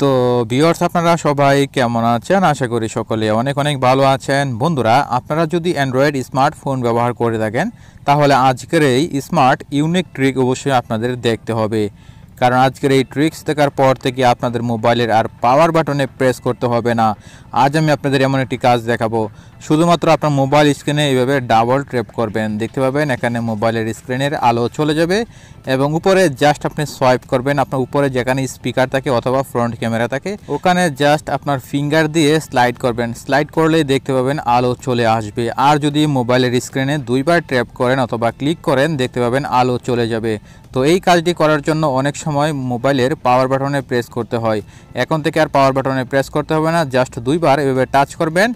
তো ভিওর্স আপনারা সবাই কেমন আছেন আশা করি সকলে অনেক অনেক ভালো আছেন বন্ধুরা আপনারা যদি অ্যান্ড্রয়েড স্মার্টফোন ব্যবহার করে থাকেন তাহলে আজকের এই স্মার্ট ইউনিক ট্রিক অবশ্যই আপনাদের দেখতে হবে কারণ আজকের এই ট্রিক্স দেখার পর থেকে আপনাদের মোবাইলের আর পাওয়ার বাটনে প্রেস করতে হবে না আজ আমি আপনাদের এমন একটি কাজ দেখাবো শুধুমাত্র আপনার মোবাইল স্ক্রিনে এইভাবে ডাবল ট্রেপ করবেন দেখতে পাবেন এখানে মোবাইলের স্ক্রিনের আলো চলে যাবে এবং উপরে জাস্ট আপনি সোয়াইপ করবেন আপনার উপরে যেখানে স্পিকার থাকে অথবা ফ্রন্ট ক্যামেরা থাকে ওখানে জাস্ট আপনার ফিঙ্গার দিয়ে স্লাইড করবেন স্লাইড করলেই দেখতে পাবেন আলো চলে আসবে আর যদি মোবাইলের স্ক্রিনে দুইবার ট্র্যাপ করেন অথবা ক্লিক করেন দেখতে পাবেন আলো চলে যাবে তো এই কাজটি করার জন্য অনেক সময় মোবাইলের পাওয়ার বাটনে প্রেস করতে হয় এখন থেকে আর পাওয়ার বাটনে প্রেস করতে হবে না জাস্ট দুইবার এভাবে টাচ করবেন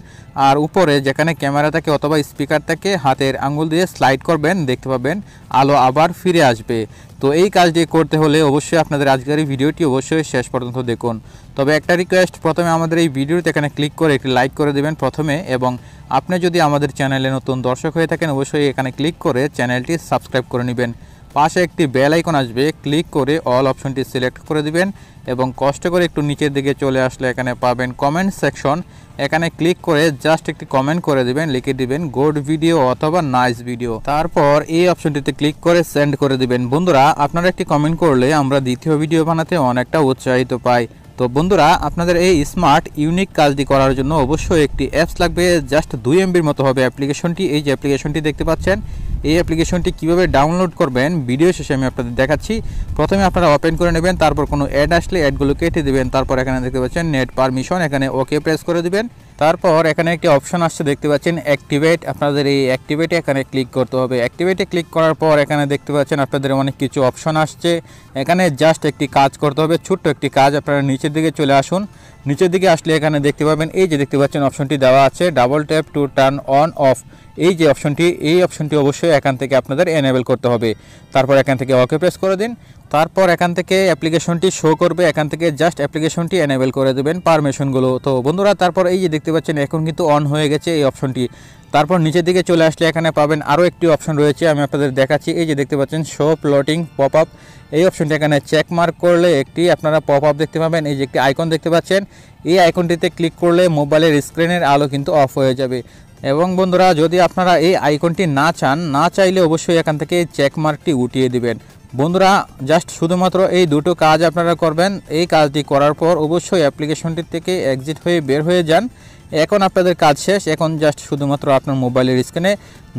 আর উপরে যেখানে ক্যামেরা থাকে অথবা স্পিকার থাকে হাতের আঙুল দিয়ে স্লাইড করবেন দেখতে পাবেন আলো আবার ফিরে আসবে তো এই কাজটি করতে হলে অবশ্যই আপনাদের আজকের এই ভিডিওটি অবশ্যই শেষ পর্যন্ত দেখুন তবে একটা রিকোয়েস্ট প্রথমে আমাদের এই ভিডিওতে এখানে ক্লিক করে একটি লাইক করে দেবেন প্রথমে এবং আপনি যদি আমাদের চ্যানেলে নতুন দর্শক হয়ে থাকেন অবশ্যই এখানে ক্লিক করে চ্যানেলটি সাবস্ক্রাইব করে নেবেন পাশে একটি বেল আইকন আসবে ক্লিক করে অল অপশনটি সিলেক্ট করে দিবেন এবং কষ্ট করে একটু নিচের দিকে চলে আসলে এখানে পাবেন কমেন্ট সেকশন এখানে ক্লিক করে জাস্ট একটি কমেন্ট করে দিবেন লিখে দিবেন গুড ভিডিও অথবা নাইস ভিডিও তারপর এই অপশনটিতে ক্লিক করে সেন্ড করে দিবেন বন্ধুরা আপনারা একটি কমেন্ট করলে আমরা দ্বিতীয় ভিডিও বানাতে অনেকটা উৎসাহিত পাই তো বন্ধুরা আপনাদের এই স্মার্ট ইউনিক কাজটি করার জন্য অবশ্যই একটি অ্যাপস লাগবে জাস্ট দুই এমবির মতো হবে অ্যাপ্লিকেশনটি এই যে অ্যাপ্লিকেশনটি দেখতে পাচ্ছেন এই অ্যাপ্লিকেশনটি কীভাবে ডাউনলোড করবেন ভিডিও শেষে আমি আপনাদের দেখাচ্ছি প্রথমে আপনারা ওপেন করে নেবেন তারপর কোনো অ্যাড আসলে অ্যাডগুলো কেটে দেবেন তারপর এখানে দেখতে পাচ্ছেন নেট পারমিশন এখানে ওকে প্রেস করে দেবেন তারপর এখানে একটি অপশন আসছে দেখতে পাচ্ছেন অ্যাক্টিভেট আপনাদের এই অ্যাক্টিভেটে এখানে ক্লিক করতে হবে অ্যাক্টিভেটে ক্লিক করার পর এখানে দেখতে পাচ্ছেন আপনাদের অনেক কিছু অপশন আসছে এখানে জাস্ট একটি কাজ করতে হবে ছোট্ট একটি কাজ আপনারা নিচের দিকে চলে আসুন নিচের দিকে আসলে এখানে দেখতে পাবেন এই যে দেখতে পাচ্ছেন অপশনটি দেওয়া আছে double tap to turn on off এই যে অপশনটি এই অপশনটি অবশ্যই এখান থেকে আপনাদের এনেবেল করতে হবে তারপর এখান থেকে ওকে প্রেস করে দিন তারপর এখান থেকে অ্যাপ্লিকেশনটি শো করবে এখান থেকে জাস্ট অ্যাপ্লিকেশনটি এনেবেল করে দেবেন পারমিশনগুলো তো বন্ধুরা তারপর এই যে দেখতে পাচ্ছেন এখন কিন্তু অন হয়ে গেছে এই অপশনটি তারপর নিচের দিকে চলে আসলে এখানে পাবেন আরও একটি অপশন রয়েছে আমি আপনাদের দেখাচ্ছি এই যে দেখতে পাচ্ছেন শো প্লটিং পপ আপ এই অপশনটি এখানে চেক মার্ক করলে একটি আপনারা পপ আপ দেখতে পাবেন এই যে একটি আইকন দেখতে পাচ্ছেন এই আইকনটিতে ক্লিক করলে মোবাইলের স্ক্রিনের আলো কিন্তু অফ হয়ে যাবে এবং বন্ধুরা যদি আপনারা এই আইকনটি না চান না চাইলে অবশ্যই এখান থেকে চেক মার্কটি উঠিয়ে দিবেন বন্ধুরা জাস্ট শুধুমাত্র এই দুটো কাজ আপনারা করবেন এই কাজটি করার পর অবশ্যই অ্যাপ্লিকেশনটি থেকে এক্সিট হয়ে বের হয়ে যান এখন আপনাদের কাজ শেষ এখন জাস্ট শুধুমাত্র আপনার মোবাইলের স্ক্রিনে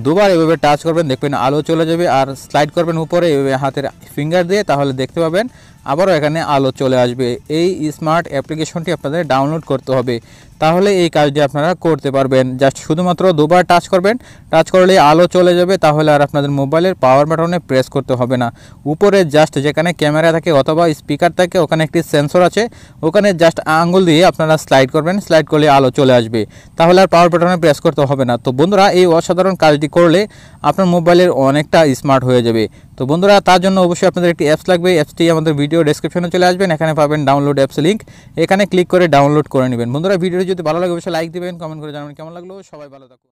দুবার এভাবে টাচ করবেন দেখবেন আলো চলে যাবে আর স্লাইড করবেন উপরে এভাবে হাতের ফিঙ্গার দিয়ে তাহলে দেখতে পাবেন আবারও এখানে আলো চলে আসবে এই স্মার্ট অ্যাপ্লিকেশনটি আপনাদের ডাউনলোড করতে হবে তাহলে এই কাজটি আপনারা করতে পারবেন জাস্ট শুধুমাত্র দুবার টাচ করবেন টাচ করলে আলো চলে যাবে তাহলে আর আপনাদের মোবাইলের পাওয়ার বাটনে প্রেস করতে হবে না উপরে জাস্ট যেখানে ক্যামেরা থাকে অথবা স্পিকার থাকে ওখানে একটি সেন্সর আছে ওখানে জাস্ট আঙুল দিয়ে আপনারা স্লাইড করবেন স্লাইড করলে আলো চলে আসবে তাহলে আর পাওয়ার বাটনে প্রেস করতে হবে না তো বন্ধুরা এই অসাধারণ কাজ কাজটি করলে আপনার মোবাইলের অনেকটা স্মার্ট হয়ে যাবে তো বন্ধুরা তার জন্য অবশ্যই আপনাদের একটি অ্যাপস লাগবে অ্যাপসটি আমাদের ভিডিও ডেসক্রিপশনে চলে আসবেন এখানে পাবেন ডাউনলোড অ্যাপস লিঙ্ক এখানে ক্লিক করে ডাউনলোড করে নেবেন বন্ধুরা ভিডিও যদি ভালো লাগে অবশ্যই লাইক দেবেন কমেন্ট করে জানাবেন কেমন লাগলো সবাই ভালো থাকুন